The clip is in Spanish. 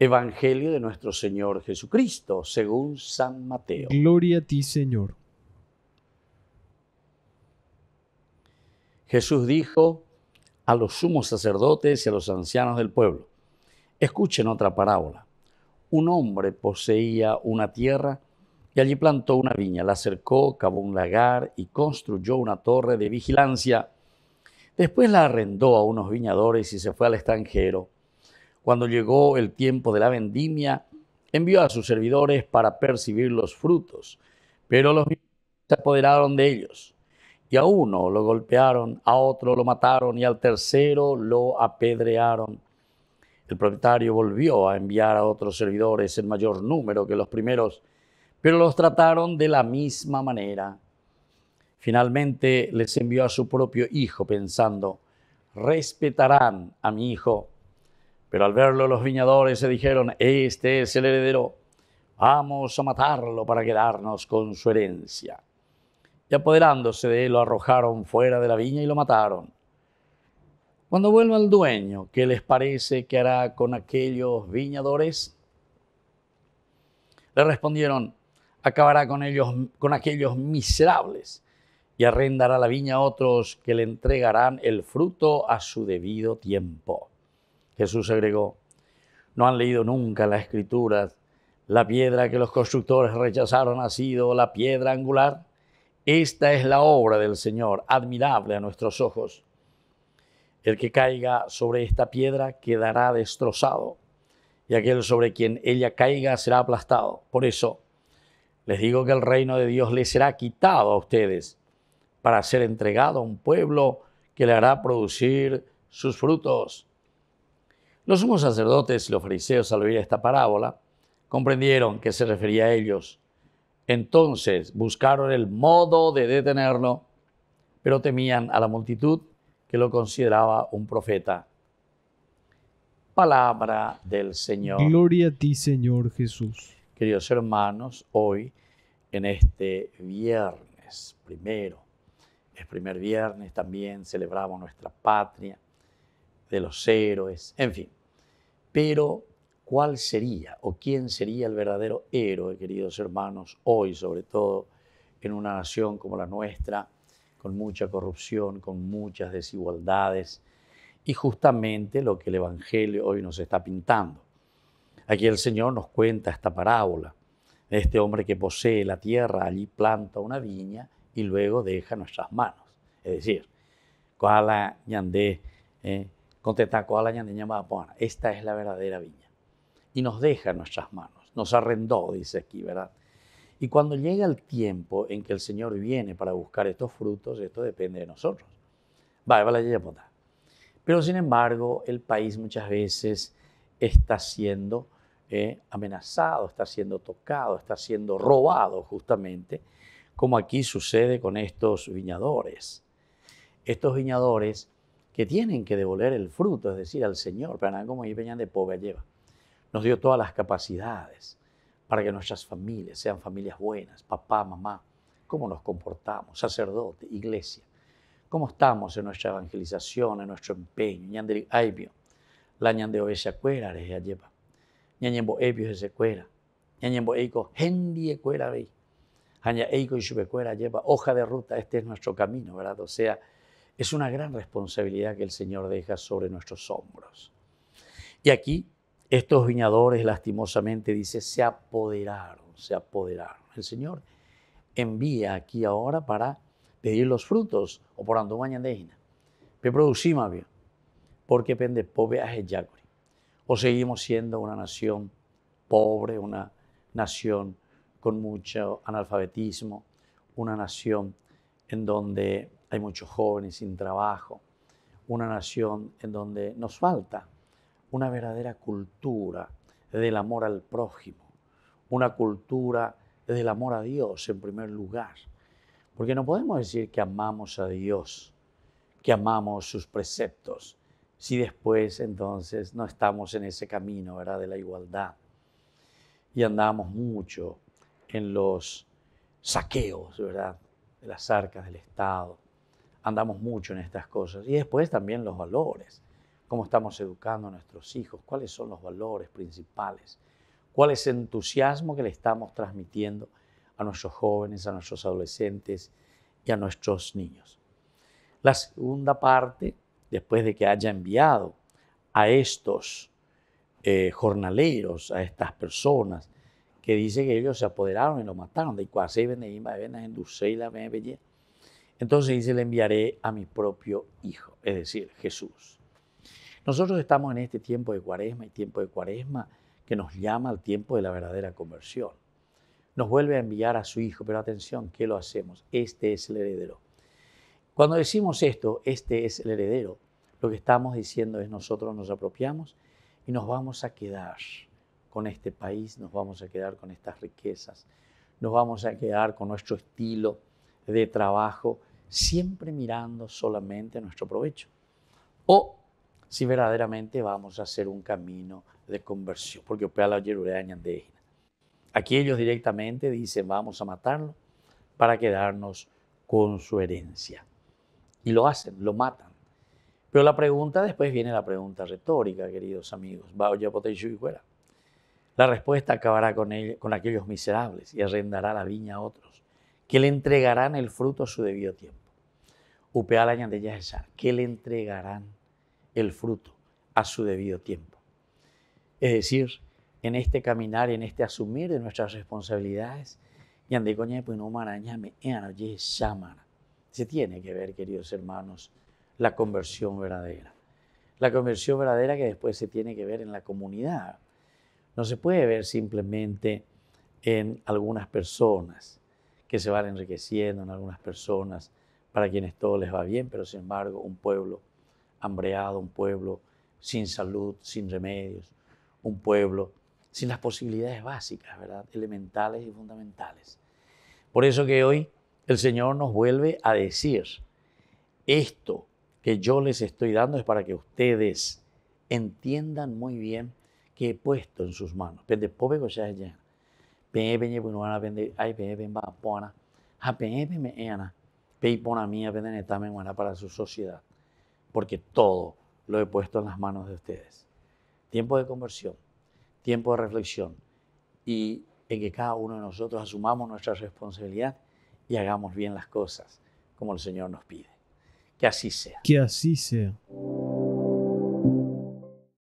Evangelio de nuestro Señor Jesucristo, según San Mateo. Gloria a ti, Señor. Jesús dijo a los sumos sacerdotes y a los ancianos del pueblo, escuchen otra parábola. Un hombre poseía una tierra y allí plantó una viña, la acercó, cavó un lagar y construyó una torre de vigilancia. Después la arrendó a unos viñadores y se fue al extranjero cuando llegó el tiempo de la vendimia, envió a sus servidores para percibir los frutos, pero los se apoderaron de ellos. Y a uno lo golpearon, a otro lo mataron y al tercero lo apedrearon. El propietario volvió a enviar a otros servidores en mayor número que los primeros, pero los trataron de la misma manera. Finalmente les envió a su propio hijo pensando, respetarán a mi hijo. Pero al verlo los viñadores se dijeron, este es el heredero, vamos a matarlo para quedarnos con su herencia. Y apoderándose de él lo arrojaron fuera de la viña y lo mataron. Cuando vuelva el dueño, ¿qué les parece que hará con aquellos viñadores? Le respondieron, acabará con ellos, con aquellos miserables, y arrendará la viña a otros que le entregarán el fruto a su debido tiempo. Jesús agregó, no han leído nunca las escrituras, la piedra que los constructores rechazaron ha sido la piedra angular. Esta es la obra del Señor, admirable a nuestros ojos. El que caiga sobre esta piedra quedará destrozado, y aquel sobre quien ella caiga será aplastado. Por eso, les digo que el reino de Dios les será quitado a ustedes para ser entregado a un pueblo que le hará producir sus frutos. Los sumos sacerdotes y los fariseos al oír esta parábola comprendieron que se refería a ellos. Entonces buscaron el modo de detenerlo, pero temían a la multitud que lo consideraba un profeta. Palabra del Señor. Gloria a ti, Señor Jesús. Queridos hermanos, hoy en este viernes primero, es primer viernes también celebramos nuestra patria, de los héroes, en fin. Pero, ¿cuál sería o quién sería el verdadero héroe, queridos hermanos, hoy sobre todo en una nación como la nuestra, con mucha corrupción, con muchas desigualdades? Y justamente lo que el Evangelio hoy nos está pintando. Aquí el Señor nos cuenta esta parábola. Este hombre que posee la tierra, allí planta una viña y luego deja nuestras manos. Es decir, es la ¿eh? Esta es la verdadera viña. Y nos deja en nuestras manos. Nos arrendó, dice aquí, ¿verdad? Y cuando llega el tiempo en que el Señor viene para buscar estos frutos, esto depende de nosotros. va la Pero sin embargo, el país muchas veces está siendo eh, amenazado, está siendo tocado, está siendo robado justamente, como aquí sucede con estos viñadores. Estos viñadores que tienen que devolver el fruto, es decir, al Señor, para como como peñan de Pobre lleva. Nos dio todas las capacidades para que nuestras familias sean familias buenas, papá, mamá, cómo nos comportamos, sacerdote, iglesia, cómo estamos en nuestra evangelización, en nuestro empeño, ñandri aibio, la ñandeo esa cuera, ya lleva, ñañembo ebio se cuera, ñañembo eico, hendie cuera vei, aña eiko y cuera lleva, hoja de ruta, este es nuestro camino, ¿verdad? O sea, es una gran responsabilidad que el Señor deja sobre nuestros hombros. Y aquí estos viñadores lastimosamente dice, se apoderaron, se apoderaron. El Señor envía aquí ahora para pedir los frutos, o por ando mañana, producimos porque pende pobre yacuri. O seguimos siendo una nación pobre, una nación con mucho analfabetismo, una nación en donde hay muchos jóvenes sin trabajo, una nación en donde nos falta una verdadera cultura del amor al prójimo, una cultura del amor a Dios en primer lugar. Porque no podemos decir que amamos a Dios, que amamos sus preceptos, si después entonces no estamos en ese camino ¿verdad? de la igualdad. Y andamos mucho en los saqueos, ¿verdad? De las arcas del Estado, andamos mucho en estas cosas. Y después también los valores, cómo estamos educando a nuestros hijos, cuáles son los valores principales, cuál es el entusiasmo que le estamos transmitiendo a nuestros jóvenes, a nuestros adolescentes y a nuestros niños. La segunda parte, después de que haya enviado a estos eh, jornaleros, a estas personas, que dice que ellos se apoderaron y lo mataron. De Icuase, en la entonces dice, le enviaré a mi propio Hijo, es decir, Jesús. Nosotros estamos en este tiempo de cuaresma y tiempo de cuaresma que nos llama al tiempo de la verdadera conversión. Nos vuelve a enviar a su Hijo, pero atención, ¿qué lo hacemos? Este es el heredero. Cuando decimos esto, este es el heredero, lo que estamos diciendo es nosotros nos apropiamos y nos vamos a quedar con este país, nos vamos a quedar con estas riquezas, nos vamos a quedar con nuestro estilo, de trabajo, siempre mirando solamente nuestro provecho. O si verdaderamente vamos a hacer un camino de conversión, porque la de Aquí ellos directamente dicen, vamos a matarlo para quedarnos con su herencia. Y lo hacen, lo matan. Pero la pregunta, después viene la pregunta retórica, queridos amigos. La respuesta acabará con, con aquellos miserables y arrendará la viña a otros que le entregarán el fruto a su debido tiempo. Upeal añade que le entregarán el fruto a su debido tiempo. Es decir, en este caminar, en este asumir de nuestras responsabilidades, pues se tiene que ver, queridos hermanos, la conversión verdadera. La conversión verdadera que después se tiene que ver en la comunidad. No se puede ver simplemente en algunas personas que se van enriqueciendo en algunas personas, para quienes todo les va bien, pero sin embargo un pueblo hambreado, un pueblo sin salud, sin remedios, un pueblo sin las posibilidades básicas, ¿verdad? Elementales y fundamentales. Por eso que hoy el Señor nos vuelve a decir, esto que yo les estoy dando es para que ustedes entiendan muy bien que he puesto en sus manos. pobre ya es para su sociedad porque todo lo he puesto en las manos de ustedes. Tiempo de conversión, tiempo de reflexión y en que cada uno de nosotros asumamos nuestra responsabilidad y hagamos bien las cosas como el Señor nos pide. Que así sea. Que así sea.